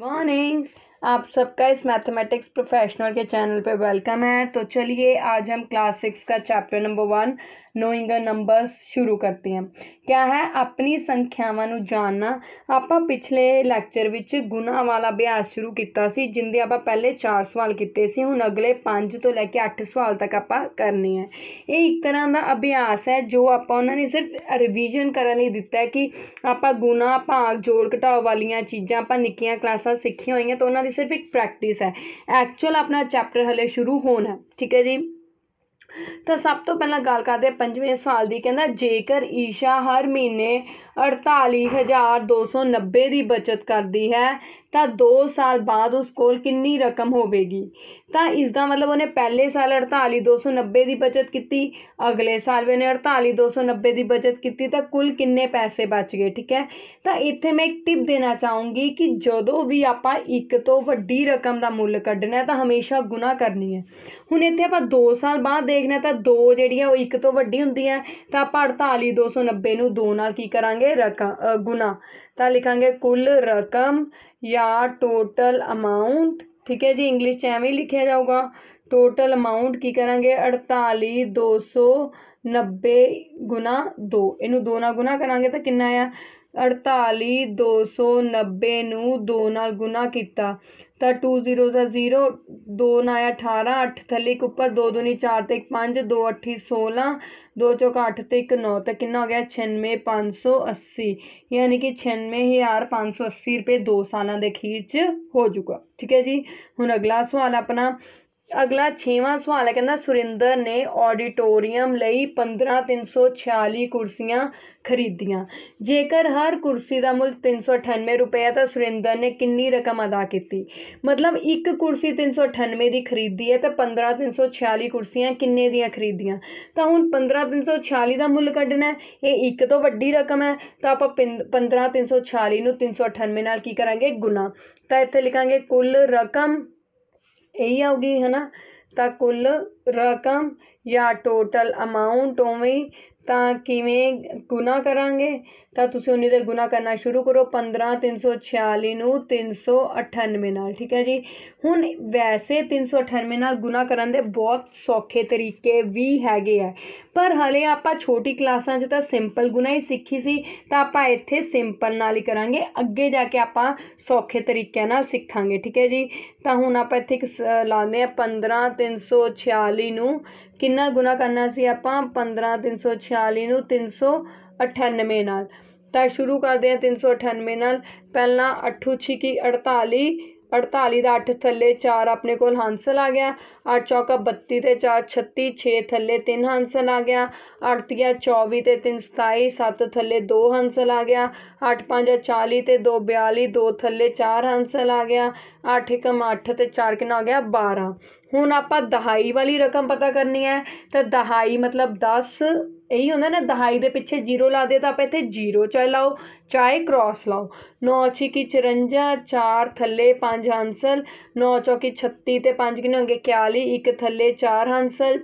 morning आप सबका इस मैथमेटिक्स प्रोफेशनल के चैनल पे वेलकम है तो चलिए आज हम क्लास सिक्स का chapter number one knowing numbers ਸ਼ੁਰੂ ਕਰਤੇ ਹਾਂ ਕਿਆ ਹੈ ਆਪਣੀ ਸੰਖਿਆਵਾਂ ਨੂੰ ਜਾਣਨਾ ਆਪਾਂ ਪਿਛਲੇ ਲੈਕਚਰ ਵਿੱਚ ਗੁਣਾ ਵਾਲਾ ਅਭਿਆਸ ਸ਼ੁਰੂ ਕੀਤਾ ਸੀ ਜਿੰਦੇ ਆਪਾਂ ਪਹਿਲੇ 4 ਸਵਾਲ ਕੀਤੇ ਸੀ ਹੁਣ ਅਗਲੇ 5 ਤੋਂ ਲੈ ਕੇ 8 ਸਵਾਲ ਤੱਕ ਆਪਾਂ ਕਰਨੇ ਆ ਇਹ ਇੱਕ ਤਰ੍ਹਾਂ ਦਾ ਅਭਿਆਸ ਹੈ ਜੋ ਆਪਾਂ ਉਹਨਾਂ ਨੇ ਸਿਰਫ ਰਿਵੀਜ਼ਨ ਕਰਨ ਲਈ ਦਿੱਤਾ ਹੈ ਕਿ ਆਪਾਂ ਗੁਣਾ ਭਾਗ ਜੋੜ ਘਟਾਓ ਵਾਲੀਆਂ ਚੀਜ਼ਾਂ ਆਪਾਂ ਨਿੱਕੀਆਂ ਕਲਾਸਾਂ ਸਿੱਖੀਆਂ ਹੋਈਆਂ ਤਾਂ ਉਹਨਾਂ ਦੀ ਸਿਰਫ ਇੱਕ ਪ੍ਰੈਕਟਿਸ ਹੈ ਐਕਚੁਅਲ ਆਪਣਾ ਚੈਪਟਰ ਹਲੇ ਸ਼ੁਰੂ ਹੋਣਾ ਠੀਕ ਹੈ ਜੀ ਤਾਂ ਸਭ ਤੋਂ ਪਹਿਲਾਂ ਗੱਲ ਕਰਦੇ ਪੰਜਵੇਂ ਸਵਾਲ ਦੀ ਕਹਿੰਦਾ ਜੇਕਰ ਈਸ਼ਾ ਹਰ ਮਹੀਨੇ 48290 ਦੀ ਬਚਤ ਕਰਦੀ ਹੈ ਤਾਂ 2 ਸਾਲ ਬਾਅਦ ਉਸ ਕੋਲ ਕਿੰਨੀ ਰਕਮ ਹੋਵੇਗੀ ਤਾਂ ਇਸ ਦਾ ਮਤਲਬ ਉਹਨੇ ਪਹਿਲੇ ਸਾਲ 48290 ਦੀ ਬਚਤ ਕੀਤੀ ਅਗਲੇ ਸਾਲ ਵੀ ਉਹਨੇ 48290 ਦੀ ਬਚਤ ਕੀਤੀ ਤਾਂ ਕੁੱਲ ਕਿੰਨੇ ਪੈਸੇ ਬਚ ਗਏ ਠੀਕ ਹੈ ਤਾਂ ਇੱਥੇ ਮੈਂ ਇੱਕ ਟਿਪ ਦੇਣਾ ਚਾਹੂੰਗੀ ਕਿ ਜਦੋਂ ਵੀ ਆਪਾਂ ਇੱਕ ਤੋਂ ਵੱਡੀ ਰਕਮ ਦਾ ਮੁੱਲ ਕੱਢਣਾ ਤਾਂ ਹਮੇਸ਼ਾ ਗੁਣਾ ਕਰਨੀ ਹੈ ਹੁਣ ਇੱਥੇ ਆਪਾਂ 2 ਸਾਲ ਬਾਅਦ ਦੇਖਣਾ ਤਾਂ 2 ਜਿਹੜੀਆਂ ਉਹ ਇੱਕ ਤੋਂ ਵੱਡੀ ਹੁੰਦੀਆਂ ਤਾਂ ਆਪਾਂ 48290 ਨੂੰ 2 ਨਾਲ ਕੀ ਕਰਾਂਗੇ ਰਕਮ ਗੁਣਾ ਤਾਂ ਲਿਖਾਂਗੇ ਕੁੱਲ ਰਕਮ ਜਾਂ ਟੋਟਲ ਅਮਾਉਂਟ ਠੀਕ ਹੈ ਜੀ ਇੰਗਲਿਸ਼ ਚ ਐਵੇਂ ਲਿਖਿਆ ਜਾਊਗਾ ਟੋਟਲ ਅਮਾਉਂਟ ਕੀ ਕਰਾਂਗੇ 48290 ਗੁਣਾ 2 ਇਹਨੂੰ 2 ਨਾਲ ਗੁਣਾ ਕਰਾਂਗੇ ਤਾਂ ਕਿੰਨਾ ਆ 48290 ਨੂੰ 2 ਨਾਲ ਗੁਣਾ ਕੀਤਾ तो टू ज़ीरो ज़ा ज़ीरो दो नाया अठारह अठ थल्ले एक दो दूनी चार तो एक पाँच दो अठी सोलह दो चौक अठ तो एक नौ तो कि हो गया छियानवे पाँच सौ अस्सी यानी कि छियानवे हज़ार पाँच सौ अस्सी रुपये दो साल के अखीर च हो जाऊगा ठीक है जी हूँ अगला सवाल अपना ਅਗਲਾ 6ਵਾਂ ਸਵਾਲ ਹੈ ਕਹਿੰਦਾ ਸੁਰਿੰਦਰ ਨੇ ਆਡੀਟੋਰੀਅਮ ਲਈ 15346 ਕੁਰਸੀਆਂ ਖਰੀਦੀਆਂ ਜੇਕਰ ਹਰ ਕੁਰਸੀ ਦਾ ਮੁੱਲ 398 ਰੁਪਏ ਹੈ ਤਾਂ ਸੁਰਿੰਦਰ ਨੇ ਕਿੰਨੀ ਰਕਮ ਅਦਾ ਕੀਤੀ ਮਤਲਬ ਇੱਕ ਕੁਰਸੀ 398 ਦੀ ਖਰੀਦੀ ਹੈ ਤਾਂ 15346 ਕੁਰਸੀਆਂ ਕਿੰਨੇ ਦੀਆਂ ਖਰੀਦੀਆਂ ਤਾਂ ਹੁਣ 15346 ਦਾ ਮੁੱਲ ਕੱਢਣਾ ਇਹ ਇੱਕ ਤੋਂ ਵੱਡੀ ਰਕਮ ਹੈ ਤਾਂ ਆਪਾਂ 15346 ਨੂੰ 398 ਨਾਲ ਕੀ ਕਰਾਂਗੇ ਗੁਣਾ ਤਾਂ ਇੱਥੇ ਲਿਖਾਂਗੇ ਕੁੱਲ ਰਕਮ ਇਹੀ ਆਊਗੀ ਹੈ ਨਾ ਤਾਂ ਕੁੱਲ ਰਕਮ ਜਾਂ ਟੋਟਲ ਅਮਾਉਂਟ ਉਵੇਂ ਤਾਂ ਕਿਵੇਂ ਗੁਣਾ ਕਰਾਂਗੇ ਤਾਂ ਤੁਸੀਂ ਉਨੀ ਦੇਰ ਗੁਣਾ ਕਰਨਾ ਸ਼ੁਰੂ ਕਰੋ 15 346 ਨੂੰ 398 ਨਾਲ ਠੀਕ ਹੈ ਜੀ ਹੁਣ ਵੈਸੇ 398 ਨਾਲ ਗੁਣਾ ਕਰਨ ਦੇ ਬਹੁਤ ਸੌਖੇ ਤਰੀਕੇ ਵੀ ਹੈਗੇ ਆ ਪਰ ਹਲੇ ਆਪਾਂ ਛੋਟੀ ਕਲਾਸਾਂ 'ਚ ਤਾਂ ਸਿੰਪਲ ਗੁਣਾ ਹੀ ਸਿੱਖੀ ਸੀ ਤਾਂ ਆਪਾਂ ਇੱਥੇ ਸਿੰਪਲ ਨਾਲ ਹੀ ਕਰਾਂਗੇ ਅੱਗੇ ਜਾ ਕੇ ਆਪਾਂ ਸੌਖੇ ਤਰੀਕੇ ਨਾਲ ਸਿੱਖਾਂਗੇ ਠੀਕ ਹੈ ਜੀ ਤਾਂ ਹੁਣ ਆਪਾਂ ਇੱਥੇ ਇੱਕ ਲਾਉਂਦੇ ਆ 15 346 ਨੂੰ ਕਿੰਨਾ ਗੁਣਾ ਕਰਨਾ ਸੀ ਆਪਾਂ 15346 ਨੂੰ 398 ਨਾਲ ਤਾਂ ਸ਼ੁਰੂ ਕਰਦੇ ਹਾਂ 398 ਨਾਲ ਪਹਿਲਾਂ 8 6 ਕੀ 48 48 ਦਾ 8 ਥੱਲੇ 4 ਆਪਣੇ ਕੋਲ ਹਾਂਸਲ ਆ ਗਿਆ 8 ਚੌਕਾ 32 ਤੇ 4 36 6 ਥੱਲੇ 3 ਹਾਂਸਲ ਆ ਗਿਆ 8 ਤੀਆ 24 ਤੇ 3 27 7 ਥੱਲੇ 2 ਹਾਂਸਲ ਆ ਗਿਆ 8 5 40 ਤੇ 2 42 2 ਥੱਲੇ 4 ਹਾਂਸਲ ਆ ਗਿਆ 8 1 8 ਤੇ 4 ਕਿੰਨਾ ਆ ਗਿਆ 12 ਹੁਣ ਆਪਾਂ ਦਹਾਈ ਵਾਲੀ ਰਕਮ ਪਤਾ ਕਰਨੀ ਹੈ ਤਾਂ ਦਹਾਈ ਮਤਲਬ 10 ਇਹੀ ਹੁੰਦਾ ਨਾ ਦਹਾਈ ਦੇ ਪਿੱਛੇ ਜ਼ੀਰੋ ਲਾ ਦੇ ਤਾਂ ਆਪਾਂ ਇੱਥੇ ਜ਼ੀਰੋ ਚਾਹੇ ਲਾਓ ਚਾਹੇ ਕ੍ਰਾਸ ਲਾਓ 9 6 ਕੀ 54 4 ਥੱਲੇ 5 ਹਾਂਸਲ 9 ਚੌਕੀ 36 ਤੇ 5 ਕਿੰਨੇ ਹੋਣਗੇ 41 ਇੱਕ ਥੱਲੇ 4 ਹਾਂਸਲ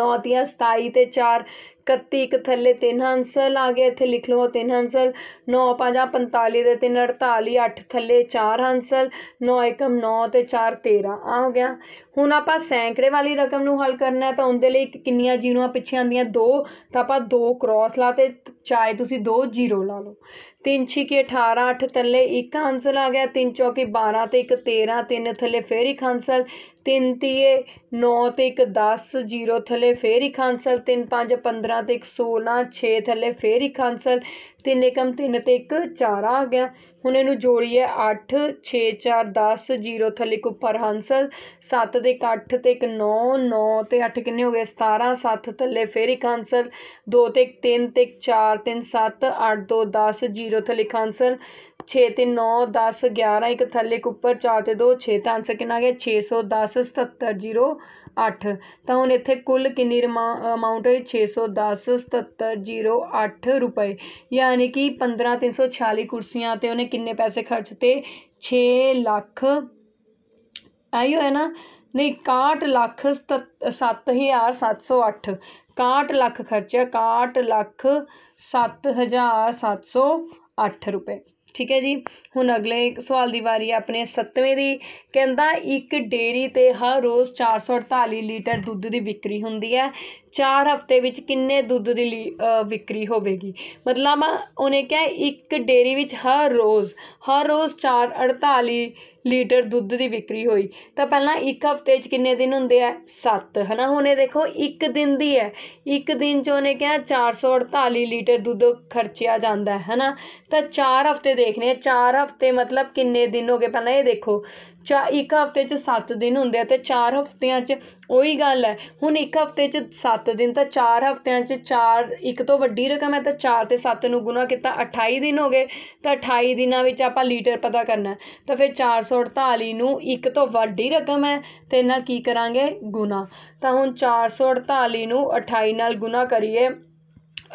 9 ਤੀਆਂ 27 ਤੇ 4 31 ਇੱਕ ਥੱਲੇ 3 ਹੰਸਲ ਆ ਗਏ ਇੱਥੇ ਲਿਖ ਲਓ 3 ਹੰਸਲ 9 5 45 ਦੇ 3 48 8 ਥੱਲੇ 4 ਹੰਸਲ 9 1 9 ਤੇ 4 13 ਆ ਗਿਆ ਹੁਣ ਆਪਾਂ ਸੈਂਕੜੇ ਵਾਲੀ ਰਕਮ ਨੂੰ ਹੱਲ ਕਰਨਾ ਹੈ ਤਾਂ ਉਹਦੇ ਲਈ ਕਿੰਨੀਆਂ ਜ਼ੀਰੋਆਂ ਪਿੱਛੇ ਆਉਂਦੀਆਂ ਦੋ ਤਾਂ ਆਪਾਂ ਦੋ ਕ੍ਰੋਸ ਲਾ ਤੇ ਚਾਹੇ ਤੁਸੀਂ ਦੋ ਜ਼ੀਰੋ ਲਾ ਲਓ 3 6 18 8 ਥੱਲੇ ਇੱਕ ਆਨਸਰ ਆ ਗਿਆ 3 ਚੌਕੇ 12 ਤੇ ਇੱਕ 13 3 ਥੱਲੇ ਫੇਰ ਇੱਕ ਆਨਸਰ 3 ਤੀਏ 9 ਤੇ ਇੱਕ 10 0 ਥੱਲੇ ਫੇਰ ਇੱਕ ਆਨਸਰ 3 5 15 ਤੇ ਇੱਕ 16 6 ਥੱਲੇ ਫੇਰ ਇੱਕ ਆਨਸਰ ਤਿੰਨ ਏਕਮ ਤਿੰਨ ਤੇ ਇੱਕ ਚਾਰ ਆ ਗਿਆ ਹੁਣ ਇਹਨੂੰ ਜੋੜੀਏ 8 6 4 10 0 ਥੱਲੇ ਇੱਕ ਉੱਪਰ ਹੰਸਲ 7 ਦੇ ਇੱਕ 8 ਤੇ ਇੱਕ 9 9 ਤੇ 8 ਕਿੰਨੇ ਹੋ ਗਏ 17 7 ਥੱਲੇ ਫੇਰ ਇੱਕ ਹੰਸਲ 2 ਤੇ ਇੱਕ 3 ਤੇ ਇੱਕ 4 3 7 8 2 10 0 ਥੱਲੇ ਇੱਕ ਹੰਸਲ छे तीन नौ दस ग्यारह थले एक उपर चार दो छे तो आंसर कि गया छे सौ दस सतर जीरो अट्ठ तो हूँ इतने कुल कि रमा अमाउंट हुई छे सौ दस सतर जीरो अट्ठ रुपए यानी कि पंद्रह तीन सौ छियाली कुर्सियाँ तो उन्हें किन्ने पैसे खर्चते छे लख आई है ना नेईं लख सत सत्त हजार सत्त सौ अठ काह्ट लख खर्चा काह्ट लख सत्त हजार सत्त सौ अठ रुपए ਠੀਕ ਹੈ ਜੀ ਹੁਣ ਅਗਲੇ ਸਵਾਲ ਦੀ ਵਾਰੀ ਹੈ ਆਪਣੇ 7ਵੇਂ ਦੀ ਕਹਿੰਦਾ ਇੱਕ ਡੇਰੀ ਤੇ ਹਰ ਰੋਜ਼ 448 ਲੀਟਰ ਦੁੱਧ ਦੀ ਵਿਕਰੀ ਹੁੰਦੀ ਹੈ 4 ਹਫ਼ਤੇ ਵਿੱਚ ਕਿੰਨੇ ਦੁੱਧ ਦੀ ਵਿਕਰੀ ਹੋਵੇਗੀ ਮਤਲਬ ਉਹਨੇ ਕਿਹਾ ਇੱਕ ਡੇਰੀ ਵਿੱਚ ਹਰ ਰੋਜ਼ ਹਰ ਰੋਜ਼ 448 ਲੀਟਰ ਦੁੱਧ ਦੀ ਵਿਕਰੀ ਹੋਈ ਤਾਂ ਪਹਿਲਾਂ ਇੱਕ ਹਫ਼ਤੇ 'ਚ ਕਿੰਨੇ ਦਿਨ ਹੁੰਦੇ ਆ 7 ਹਨਾ ਹੁਣ ਇਹ ਦੇਖੋ ਇੱਕ ਦਿਨ ਦੀ ਹੈ ਇੱਕ ਦਿਨ 'ਚ ਉਹਨੇ ਕਿਹਾ 448 ਲੀਟਰ ਦੁੱਧ ਖਰਚਿਆ ਜਾਂਦਾ ਹੈ ਹਨਾ ਤਾਂ 4 ਹਫ਼ਤੇ ਦੇਖਨੇ 4 ਹਫ਼ਤੇ ਮਤਲਬ ਕਿੰਨੇ ਦਿਨ ਹੋ ਗਏ ਪਹਿਲਾਂ ਇਹ ਦੇਖੋ ਚਾ ਇੱਕ ਹਫਤੇ 'ਚ 7 ਦਿਨ ਹੁੰਦੇ ਆ ਤੇ 4 ਹਫਤਿਆਂ 'ਚ ਉਹੀ ਗੱਲ ਹੈ ਹੁਣ ਇੱਕ ਹਫਤੇ 'ਚ 7 ਦਿਨ ਤਾਂ 4 ਹਫਤਿਆਂ 'ਚ 4 ਇੱਕ ਤੋਂ ਵੱਡੀ ਰਕਮ ਹੈ ਤਾਂ 4 ਤੇ 7 ਨੂੰ ਗੁਣਾ ਕੀਤਾ 28 ਦਿਨ ਹੋ ਗਏ ਤਾਂ 28 ਦਿਨਾਂ ਵਿੱਚ ਆਪਾਂ ਲੀਟਰ ਪਤਾ ਕਰਨਾ ਤਾਂ ਫਿਰ 448 ਨੂੰ ਇੱਕ ਤੋਂ ਵੱਡੀ ਰਕਮ ਹੈ ਤੇ ਨਾਲ ਕੀ ਕਰਾਂਗੇ ਗੁਣਾ ਤਾਂ ਹੁਣ 448 ਨੂੰ 28 ਨਾਲ ਗੁਣਾ ਕਰੀਏ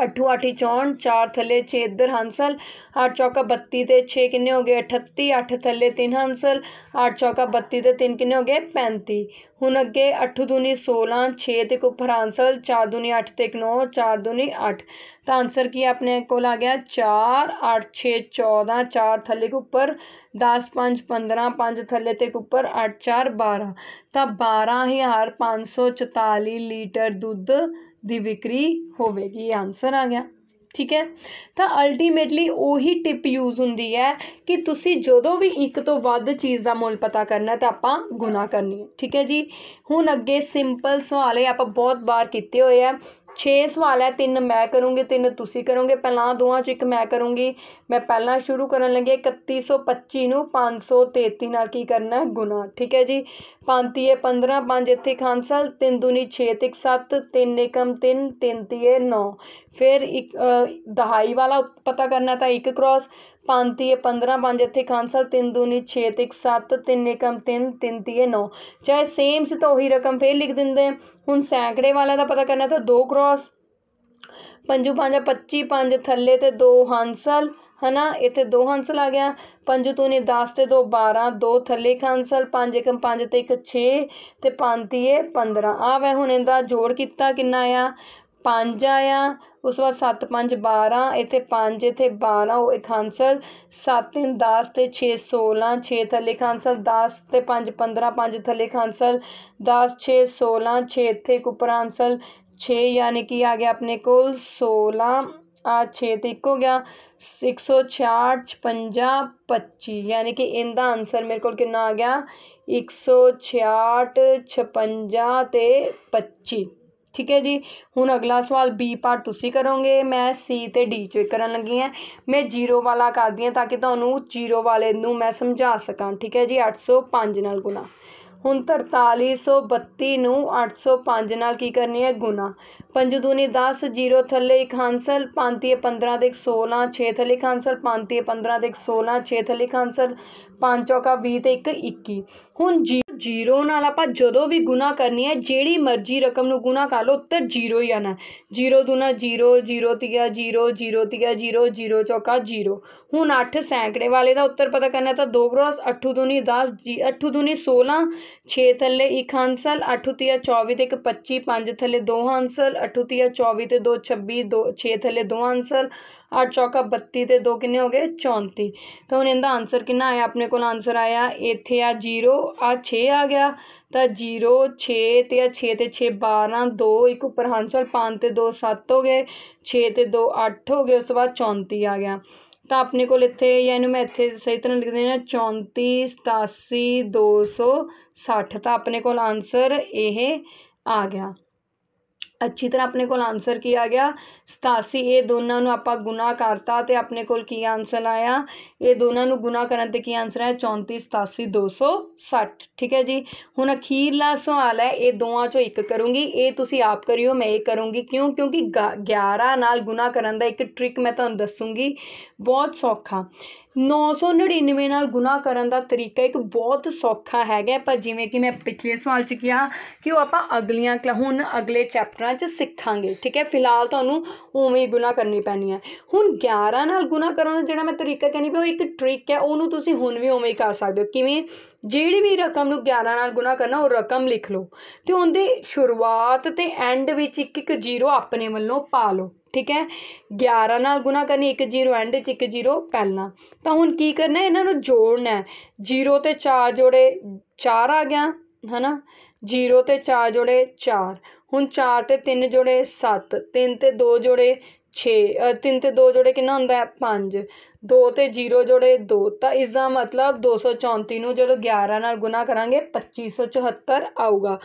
ਅੱਠੂ ਆਠੀ 64 4 ਥੱਲੇ 6 ਇੱਧਰ ਹੰਸਲ 8 ਚੌਕਾ 32 ਤੇ 6 ਕਿੰਨੇ ਹੋ ਗਏ 38 8 ਥੱਲੇ 3 ਹੰਸਲ 8 ਚੌਕਾ 32 ਤੇ 3 ਕਿੰਨੇ ਹੋ ਗਏ 35 ਹੁਣ ਅੱਗੇ 8 ਦੂਨੀ 16 6 ਤੇ ਉੱਪਰ ਹੰਸਲ 4 ਦੂਨੀ 8 ਤੇ ਇੱਕ 9 4 ਦੂਨੀ 8 ਤਾਂ ਆਨਸਰ ਕੀ ਆਪਣੇ ਕੋਲ ਆ ਗਿਆ 4 8 6 14 4 ਥੱਲੇ ਕੇ ਉੱਪਰ 10 5 15 5 ਥੱਲੇ ਤੇ ਉੱਪਰ 8 4 12 ਤਾਂ 12000 544 ਲੀਟਰ ਦੁੱਧ ਦੀ ਵਿਕਰੀ ਹੋਵੇਗੀ ਆਨਸਰ ਆ ਗਿਆ ਠੀਕ ਹੈ ਤਾਂ ਅਲਟੀਮੇਟਲੀ ਉਹੀ ਟਿਪ ਯੂਜ਼ ਹੁੰਦੀ ਹੈ ਕਿ ਤੁਸੀਂ ਜਦੋਂ ਵੀ ਇੱਕ ਤੋਂ ਵੱਧ ਚੀਜ਼ ਦਾ ਮੁੱਲ ਪਤਾ ਕਰਨਾ ਤਾਂ ਆਪਾਂ ਗੁਣਾ ਕਰਨੀ ਹੈ ਠੀਕ ਹੈ ਜੀ ਹੁਣ ਅੱਗੇ ਸਿੰਪਲ ਸਵਾਲ ਹੈ ਆਪਾਂ ਬਹੁਤ ਵਾਰ ਕੀਤੇ ਹੋਏ ਆ 6 ਸਵਾਲ ਹੈ ਤਿੰਨ ਮੈਂ ਕਰੂੰਗੀ ਤਿੰਨ ਤੁਸੀਂ ਕਰੋਗੇ ਪਹਿਲਾਂ ਦੋਹਾਂ ਚ ਇੱਕ ਮੈਂ ਕਰੂੰਗੀ ਮੈਂ ਪਹਿਲਾਂ ਸ਼ੁਰੂ ਕਰਨ ਲੱਗੀ 3125 ਨੂੰ 533 ਨਾਲ ਕੀ ਕਰਨਾ ਗੁਣਾ ਠੀਕ ਹੈ ਜੀ 5 3 15 5 ਇੱਥੇ ਖਾਂਸਲ 3 2 6 ਇੱਕ 7 3 1 3 3 3 9 ਫਿਰ ਇੱਕ ਦਹਾਈ ਵਾਲਾ ਪਤਾ ਕਰਨਾ ਤਾਂ ਇੱਕ ਕ੍ਰਾਸ ਪੰਜ ਤੀਏ 15 ਪੰਜ ਇੱਥੇ ਖਾਂਸਲ 3 ਦੂਨੀ 6 ਤੇ 7 3 1 3 3 ਤੀਏ 9 ਚਾਹੇ ਸੇਮ ਸੀ ਤਾਂ ਉਹੀ ਰਕਮ ਫੇਰ ਲਿਖ ਦਿੰਦੇ ਹੁਣ ਸੈਂਕੜੇ ਵਾਲਾ ਦਾ ਪਤਾ ਕਰਨਾ ਤਾਂ 2 ਕ੍ਰਾਸ ਪੰਜੂ ਪੰਜ 25 ਪੰਜ ਥੱਲੇ ਤੇ 2 ਹਾਂਸਲ ਹਨਾ ਇੱਥੇ 2 ਹਾਂਸਲ ਆ ਗਿਆ 5 ਤੋਂ 10 ਤੇ 2 12 2 ਥੱਲੇ ਹਾਂਸਲ 5 1 5 ਤੇ 1 6 ਤੇ 5 ਤੀਏ 15 ਆ ਵੇ ਹੁਣ ਇਹਦਾ ਜੋੜ ਕੀਤਾ ਕਿੰਨਾ ਆ 5 ਆਇਆ ਉਸ ਤੋਂ ਬਾਅਦ 7 5 12 ਇੱਥੇ 5 ਇੱਥੇ 12 ਉਹ ਇੱਕ ਆਨਸਰ 7 3 10 ਤੇ 6 16 6 ਥੱਲੇ ਇੱਕ ਆਨਸਰ 10 ਤੇ 5 15 5 ਥੱਲੇ ਇੱਕ ਆਨਸਰ 10 6 16 6 ਇੱਥੇ ਇੱਕ ਉੱਪਰ ਆਨਸਰ 6 ਯਾਨੀ ਕਿ ਆ ਗਿਆ ਆਪਣੇ ਕੋਲ 16 ਆ 6 ਤੇ 1 ਹੋ ਗਿਆ 166 50 25 ਯਾਨੀ ਕਿ ਇਹਦਾ ਆਨਸਰ ਮੇਰੇ ਕੋਲ ਕਿੰਨਾ ਆ ਗਿਆ 166 56 ਤੇ 25 ਠੀਕ ਹੈ ਜੀ ਹੁਣ ਅਗਲਾ ਸਵਾਲ ਬੀ ਪਾਰਟ ਤੁਸੀਂ ਕਰੋਗੇ ਮੈਂ ਸੀ ਤੇ ਡੀ ਚ ਕਰਨ ਲੱਗੀ ਹਾਂ ਮੈਂ ਜ਼ੀਰੋ ਵਾਲਾ ਕਰਦੀ ਹਾਂ ਤਾਂ ਕਿ ਤੁਹਾਨੂੰ ਜ਼ੀਰੋ ਵਾਲੇ ਨੂੰ ਮੈਂ ਸਮਝਾ ਸਕਾਂ ਠੀਕ ਹੈ ਜੀ 805 ਨਾਲ ਗੁਣਾ ਹੁਣ 4332 ਨੂੰ 805 ਨਾਲ ਕੀ ਕਰਨੀ ਹੈ ਗੁਣਾ 5 ਦੂਨੀ 10 0 ਥੱਲੇ ਇੱਕ ਹਾਂਸਲ 5 ਤੀਏ 15 ਦੇ 16 6 ਥੱਲੇ ਇੱਕ ਹਾਂਸਲ 5 ਤੀਏ 15 ਦੇ 16 6 ਥੱਲੇ ਇੱਕ ਹਾਂਸਲ 5 ਚੌਕਾ 20 ਤੇ 1 21 ਹੁਣ ਜੀ ਜ਼ੀਰੋ ਨਾਲ ਆਪਾਂ ਜਦੋਂ ਵੀ ਗੁਣਾ ਕਰਨੀ ਹੈ ਜਿਹੜੀ ਮਰਜ਼ੀ ਰਕਮ ਨੂੰ ਗੁਣਾ ਕਰ ਲਓ ਉੱਤਰ ਜ਼ੀਰੋ ਹੀ ਆਣਾ ਜ਼ੀਰੋ ਦੂਣਾ ਜ਼ੀਰੋ ਜ਼ੀਰੋ ਤੀਆ ਜ਼ੀਰੋ ਜ਼ੀਰੋ ਤੀਆ ਜ਼ੀਰੋ ਜ਼ੀਰੋ ਚੌਕਾ ਜ਼ੀਰੋ ਹੁਣ 8 ਸੈਂਕੜੇ ਵਾਲੇ ਦਾ ਉੱਤਰ ਪਤਾ ਕਰਨਾ ਤਾਂ 2 ਕਰੋਸ 8 ਦੂਣੀ 10 8 ਦੂਣੀ 16 6 ਥੱਲੇ 1 ਹਾਂਸਲ 8 ਤੀਆ 24 ਤੇ 1 25 5 ਥੱਲੇ 2 ਹਾਂਸਲ 8 ਤੀਆ 24 ਤੇ 2 26 2 6 ਥੱਲੇ ਦੋ ਆਨਸਰ 8 ਚੌਕਾ 32 ਤੇ ਦੋ ਕਿੰਨੇ ਹੋ ਗਏ 34 ਤਾਂ ਹੁਣ ਇਹਦਾ ਆਨਸਰ ਕਿੰਨਾ ਆਇਆ ਆਪਣੇ ਕੋਲ ਆਨਸਰ ਆਇਆ ਇੱਥੇ ਆ 0 ਆ 6 ਆ ਗਿਆ ਤਾਂ 0 6 ਤੇ ਆ 6 ਤੇ 6 12 2 ਇੱਕ ਉੱਪਰ ਆਨਸਰ 5 ਤੇ 2 7 ਹੋ ਗਏ 6 ਤੇ 2 8 ਹੋ ਗਏ ਉਸ ਤੋਂ ਬਾਅਦ 34 ਆ ਗਿਆ ਤਾਂ ਆਪਣੇ ਕੋਲ ਇੱਥੇ ਜਾਂ ਇਹਨੂੰ ਮੈਂ ਇੱਥੇ ਸਹੀ ਤਰ੍ਹਾਂ ਲਿਖ ਦੇਣਾ 34 87 260 ਤਾਂ ਆਪਣੇ ਕੋਲ ਆਨਸਰ ਇਹ ਆ ਗਿਆ ਅੱਛੀ ਤਰ੍ਹਾਂ ਆਪਣੇ ਕੋਲ ਆਨਸਰ ਕੀ ਆ ਗਿਆ 87 ਇਹ ਦੋਨਾਂ ਨੂੰ ਆਪਾਂ ਗੁਣਾ ਕਰਤਾ ਤੇ ਆਪਣੇ ਕੋਲ ਕੀ ਆਨਸਰ ਆਇਆ ਇਹ ਦੋਨਾਂ ਨੂੰ ਗੁਣਾ ਕਰਨ ਤੇ ਕੀ ਆਨਸਰ ਆਇਆ 34 87 260 ਠੀਕ ਹੈ ਜੀ ਹੁਣ ਅਖੀਰਲਾ ਸਵਾਲ ਹੈ ਇਹ ਦੋਵਾਂ ਚੋਂ ਇੱਕ ਕਰੂੰਗੀ ਇਹ ਤੁਸੀਂ ਆਪ ਕਰਿਓ ਮੈਂ ਇਹ ਕਰੂੰਗੀ ਕਿਉਂ ਕਿਉਂਕਿ 11 ਨਾਲ ਗੁਣਾ ਕਰਨ ਦਾ ਇੱਕ ਟ੍ਰਿਕ ਮੈਂ ਤੁਹਾਨੂੰ ਦੱਸੂੰਗੀ ਬਹੁਤ ਸੌਖਾ 999 ਨਾਲ ਗੁਣਾ ਕਰਨ ਦਾ ਤਰੀਕਾ ਇੱਕ ਬਹੁਤ ਸੌਖਾ ਹੈਗਾ ਪਰ ਜਿਵੇਂ ਕਿ ਮੈਂ ਪਿਛਲੇ ਸਵਾਲ 'ਚ ਕਿਹਾ ਕਿ ਉਹ ਆਪਾਂ ਅਗਲੀਆਂ ਹੁਣ ਅਗਲੇ ਚੈਪਟਰਾਂ 'ਚ ਸਿੱਖਾਂਗੇ ਠੀਕ ਹੈ ਫਿਲਹਾਲ ਤੁਹਾਨੂੰ ਉਵੇਂ ਹੀ ਗੁਣਾ ਕਰਨੀ ਪੈਣੀ ਹੈ ਹੁਣ 11 ਨਾਲ ਗੁਣਾ ਕਰਨ ਦਾ ਜਿਹੜਾ ਮੈਂ ਤਰੀਕਾ ਕਹਿੰਦੀ ਪਈ ਉਹ ਇੱਕ ਟ੍ਰਿਕ ਹੈ ਉਹਨੂੰ ਤੁਸੀਂ ਹੁਣ ਵੀ ਉਵੇਂ ਹੀ ਕਰ ਸਕਦੇ ਹੋ ਕਿਵੇਂ ਜਿਹੜੀ ਵੀ ਰਕਮ ਨੂੰ 11 ਨਾਲ ਗੁਣਾ ਕਰਨਾ ਉਹ ਰਕਮ ਲਿਖ ਲਓ ਤੇ ਉਹਦੇ ਸ਼ੁਰੂਆਤ ਤੇ ਐਂਡ ਵਿੱਚ ਇੱਕ ਇੱਕ ਜ਼ੀਰੋ ਆਪਣੇ ਵੱਲੋਂ ਪਾ ਲਓ ਠੀਕ ਹੈ 11 ਨਾਲ ਗੁਣਾ ਕਰਨੀ ਇੱਕ ਜ਼ੀਰੋ ਐਂਡ 'ਚ ਇੱਕ ਜ਼ੀਰੋ ਪਹਿਲਾਂ ਤਾਂ ਹੁਣ ਕੀ ਕਰਨਾ ਇਹਨਾਂ ਨੂੰ ਜੋੜਨਾ 0 ਤੇ 4 ਜੋੜੇ 4 ਆ ਗਿਆ ਹਨਾ 0 ਤੇ 4 ਜੋੜੇ 4 ਹੁਣ 4 ਤੇ 3 ਜੋੜੇ 7 3 ਤੇ 2 ਜੋੜੇ 6 3 ਤੇ 2 ਜੋੜੇ ਕਿੰਨਾ ਹੁੰਦਾ ਹੈ 5 2 ਤੇ 0 ਜੋੜੇ 2 ਤਾਂ ਇਸ ਦਾ ਮਤਲਬ 234 ਨੂੰ ਜਦੋਂ 11 ਨਾਲ ਗੁਣਾ ਕਰਾਂਗੇ 2574 ਆਊਗਾ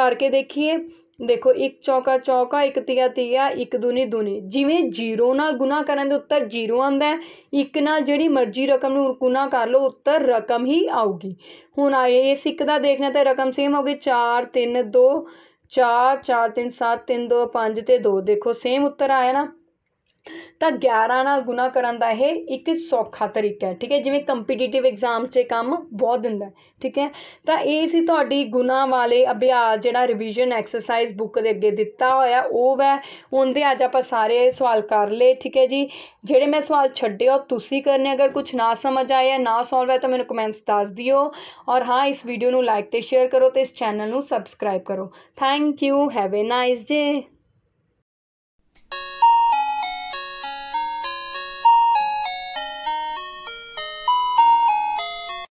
ਕਰਕੇ ਦੇਖੀਏ ਦੇਖੋ ਇੱਕ ਚੌਕਾ ਚੌਕਾ ਇੱਕ ਤੀਆ ਤੀਆ ਇੱਕ ਦੁਨੀ ਦੁਨੀ ਜਿਵੇਂ ਜ਼ੀਰੋ ਨਾਲ ਗੁਣਾ ਕਰਨ ਦੇ ਉੱਤਰ ਜ਼ੀਰੋ ਆਉਂਦਾ ਹੈ ਇੱਕ ਨਾਲ ਜਿਹੜੀ ਮਰਜ਼ੀ ਰਕਮ ਨੂੰ ਗੁਣਾ ਕਰ ਲਓ ਉੱਤਰ ਰਕਮ ਹੀ ਆਊਗੀ ਹੁਣ ਆਏ ਇਸ ਇੱਕ ਦਾ ਦੇਖਣਾ ਤੇ ਰਕਮ ਸੇਮ ਗਈ 4 3 2 4 4 3 7 3 2 5 ਤੇ 2 ਦੇਖੋ ਸੇਮ ਉੱਤਰ ਆਇਆ ਨਾ ਤਾਂ 11 ਨਾਲ ਗੁਣਾ ਕਰਨ ਦਾ ਇਹ ਇੱਕ ਸੌਖਾ ਤਰੀਕਾ ਹੈ ਠੀਕ ਹੈ ਜਿਵੇਂ ਕੰਪੀਟੀਟਿਵ ਐਗਜ਼ਾਮਸ 'ਤੇ ਕੰਮ ਬਹੁਤ ਦਿੰਦਾ ਠੀਕ ਹੈ ਤਾਂ ਇਹ ਸੀ ਤੁਹਾਡੀ ਗੁਣਾ ਵਾਲੇ ਅਭਿਆਸ ਜਿਹੜਾ ਰਿਵੀਜ਼ਨ ਐਕਸਰਸਾਈਜ਼ ਬੁੱਕ ਦੇ ਅੱਗੇ ਦਿੱਤਾ ਹੋਇਆ ਉਹ ਹੈ ਉਹਦੇ ਅੱਜ ਆਪਾਂ ਸਾਰੇ ਸਵਾਲ ਕਰ ਲਏ ਠੀਕ ਹੈ ਜੀ ਜਿਹੜੇ ਮੈਂ ਸਵਾਲ ਛੱਡੇ ਹੋ ਤੁਸੀਂ ਕਰਨੇ ਅਗਰ ਕੁਝ ਨਾ ਸਮਝ ਆਇਆ ਨਾ ਸੋਲਵ ਹੈ ਤਾਂ ਮੈਨੂੰ ਕਮੈਂਟਸ ਦੱਸ ਦਿਓ ਔਰ ਹਾਂ ਇਸ ਵੀਡੀਓ ਨੂੰ ਲਾਈਕ ਤੇ ਸ਼ੇਅਰ ਕਰੋ ਤੇ ਇਸ ਚੈਨਲ ਨੂੰ ਸਬਸਕ੍ਰਾਈਬ ਕਰੋ thank you have a nice day